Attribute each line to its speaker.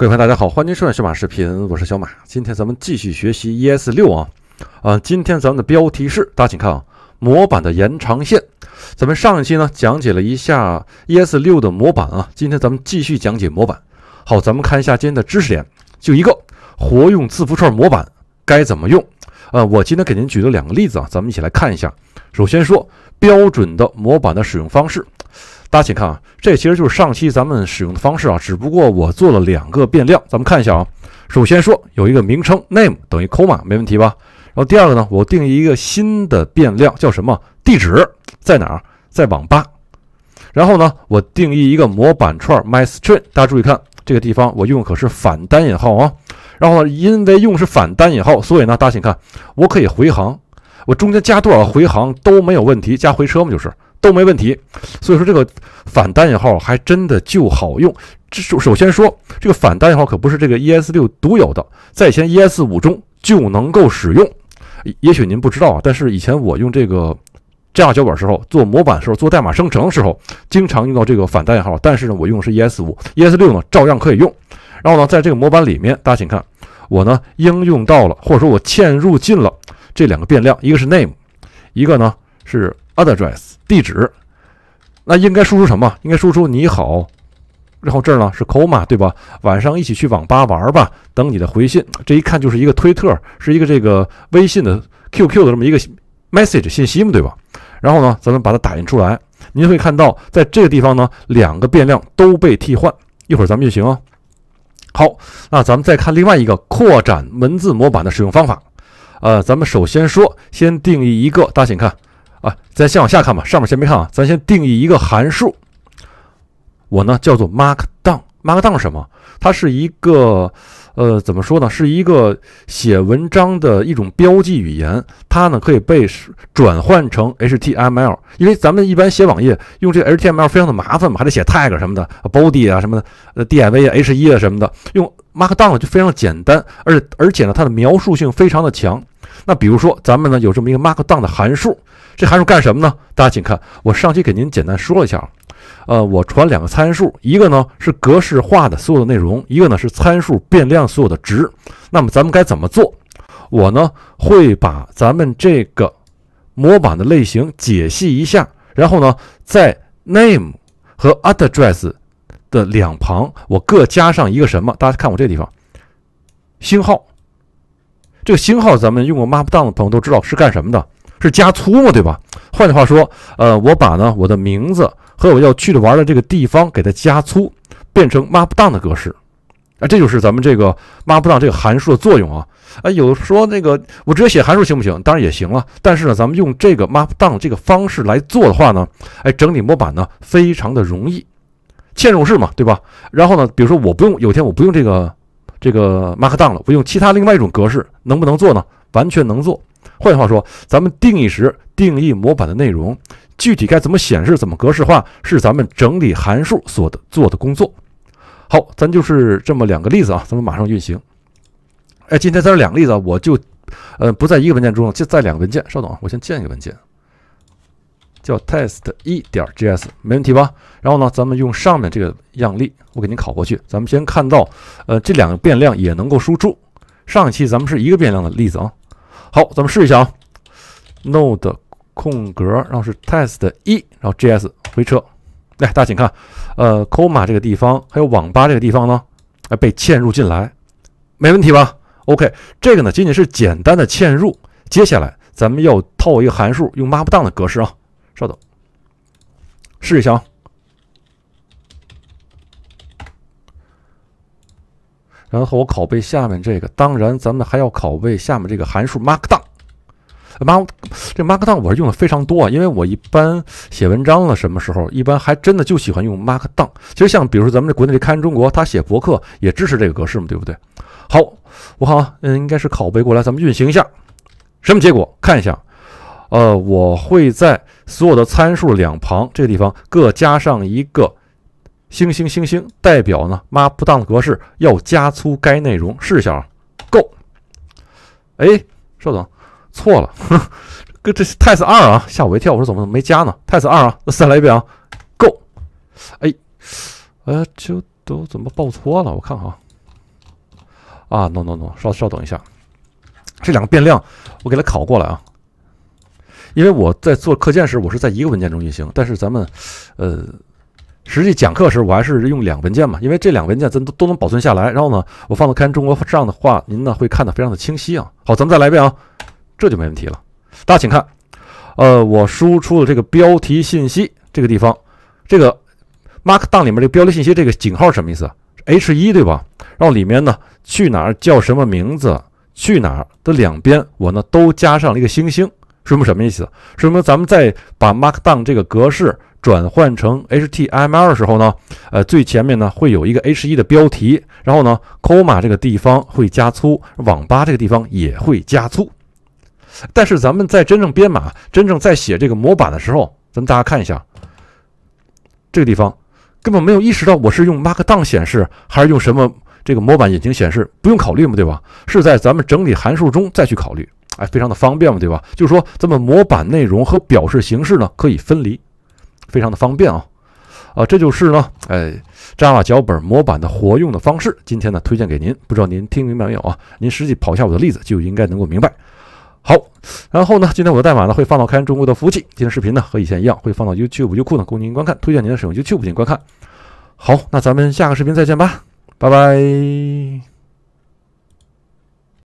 Speaker 1: 各位朋友，大家好，欢迎收看小马视频，我是小马。今天咱们继续学习 ES6 啊，啊，今天咱们的标题是，大家请看啊，模板的延长线。咱们上一期呢讲解了一下 ES6 的模板啊，今天咱们继续讲解模板。好，咱们看一下今天的知识点，就一个，活用字符串模板该怎么用？呃，我今天给您举了两个例子啊，咱们一起来看一下。首先说标准的模板的使用方式。大家请看啊，这其实就是上期咱们使用的方式啊，只不过我做了两个变量，咱们看一下啊。首先说有一个名称 name 等于 comma 没问题吧？然后第二个呢，我定义一个新的变量叫什么？地址在哪儿？在网吧。然后呢，我定义一个模板串 my string。大家注意看这个地方，我用可是反单引号啊。然后呢，因为用是反单引号，所以呢，大家请看，我可以回行，我中间加多少回行都没有问题，加回车嘛，就是。都没问题，所以说这个反单引号还真的就好用。这首先说，这个反单引号可不是这个 ES6 独有的，在以前 ES5 中就能够使用。也许您不知道啊，但是以前我用这个这样脚本时候，做模板时候，做代码生成时候，经常用到这个反单引号。但是呢，我用的是 ES5，ES6 呢照样可以用。然后呢，在这个模板里面，大家请看，我呢应用到了，或者说我嵌入进了这两个变量，一个是 name，一个呢。是 address 地址，那应该输出什么？应该输出你好，然后这儿呢是 coma 对吧？晚上一起去网吧玩吧，等你的回信。这一看就是一个推特，是一个这个微信的 QQ 的这么一个 message 信息嘛，对吧？然后呢，咱们把它打印出来，您会看到在这个地方呢，两个变量都被替换。一会儿咱们就行啊。好，那咱们再看另外一个扩展文字模板的使用方法。呃，咱们首先说，先定义一个，大家请看。啊，咱先往下看吧，上面先别看啊，咱先定义一个函数，我呢叫做 Markdown。Markdown 是什么？它是一个，呃，怎么说呢？是一个写文章的一种标记语言。它呢可以被转换成 HTML，因为咱们一般写网页用这个 HTML 非常的麻烦嘛，还得写 tag 什么的，body 啊什么的，呃，div 啊，h1 啊什么的。用 Markdown 就非常简单，而且而且呢，它的描述性非常的强。那比如说，咱们呢有这么一个 markdown 的函数，这函数干什么呢？大家请看，我上期给您简单说了一下啊。呃，我传两个参数，一个呢是格式化的所有的内容，一个呢是参数变量所有的值。那么咱们该怎么做？我呢会把咱们这个模板的类型解析一下，然后呢在 name 和 address 的两旁，我各加上一个什么？大家看我这地方星号。这个星号，咱们用过 Markdown 的朋友都知道是干什么的，是加粗嘛，对吧？换句话说，呃，我把呢我的名字和我要去的玩的这个地方给它加粗，变成 Markdown 的格式，啊，这就是咱们这个 Markdown 这个函数的作用啊。啊，有说那个我直接写函数行不行？当然也行了，但是呢，咱们用这个 Markdown 这个方式来做的话呢，哎，整理模板呢非常的容易，嵌入式嘛，对吧？然后呢，比如说我不用有天我不用这个。这个 Markdown 了，不用其他另外一种格式，能不能做呢？完全能做。换句话说，咱们定义时定义模板的内容，具体该怎么显示、怎么格式化，是咱们整理函数所做的工作。好，咱就是这么两个例子啊，咱们马上运行。哎，今天咱这两个例子，啊，我就，呃，不在一个文件中，就在两个文件。稍等啊，我先建一个文件。叫 test 一点 js 没问题吧？然后呢，咱们用上面这个样例，我给您拷过去。咱们先看到，呃，这两个变量也能够输出。上一期咱们是一个变量的例子啊。好，咱们试一下啊。node 空格，然后是 test 一，然后 js 回车。来，大家请看，呃，coma 这个地方还有网吧这个地方呢，哎，被嵌入进来，没问题吧？OK，这个呢仅仅是简单的嵌入。接下来咱们要套一个函数，用 m a r k d o w n 的格式啊。试一下，然后我拷贝下面这个。当然，咱们还要拷贝下面这个函数 markdown。mark 这 markdown 我是用的非常多啊，因为我一般写文章了，什么时候一般还真的就喜欢用 markdown。其实像比如说咱们这国内这看中国，他写博客也支持这个格式嘛，对不对？好，我好，嗯，应该是拷贝过来，咱们运行一下，什么结果？看一下。呃，我会在所有的参数两旁这个地方各加上一个星星星星，代表呢，m 妈不当的格式要加粗该内容，试一下，Go。哎，稍等，错了，哥 这是 t e s t 二啊，吓我一跳，我说怎么没加呢 t e s t 二啊，那再来一遍啊，Go。哎，呃，就都怎么报错了？我看看啊，No No No，稍稍等一下，这两个变量我给它拷过来啊。因为我在做课件时，我是在一个文件中运行。但是咱们，呃，实际讲课时，我还是用两个文件嘛。因为这两文件咱都都能保存下来。然后呢，我放到开言中国上的话，您呢会看得非常的清晰啊。好，咱们再来一遍啊，这就没问题了。大家请看，呃，我输出的这个标题信息这个地方，这个 Markdown 里面这个标题信息这个井号什么意思？H 1对吧？然后里面呢，去哪叫什么名字？去哪的两边，我呢都加上了一个星星。说明什么意思？说明咱们在把 Markdown 这个格式转换成 HTML 的时候呢，呃，最前面呢会有一个 H1 的标题，然后呢，comma 这个地方会加粗，网吧这个地方也会加粗。但是咱们在真正编码、真正在写这个模板的时候，咱们大家看一下，这个地方根本没有意识到我是用 Markdown 显示还是用什么这个模板引擎显示，不用考虑嘛，对吧？是在咱们整理函数中再去考虑。哎，非常的方便嘛，对吧？就是说，咱们模板内容和表示形式呢，可以分离，非常的方便啊。啊，这就是呢，哎，Java 脚本模板的活用的方式。今天呢，推荐给您，不知道您听明白没有啊？您实际跑一下我的例子，就应该能够明白。好，然后呢，今天我的代码呢，会放到开源中国的服务器。今天视频呢，和以前一样，会放到 YouTube 优库呢，供您观看。推荐您使用 YouTube 观看。好，那咱们下个视频再见吧，拜拜。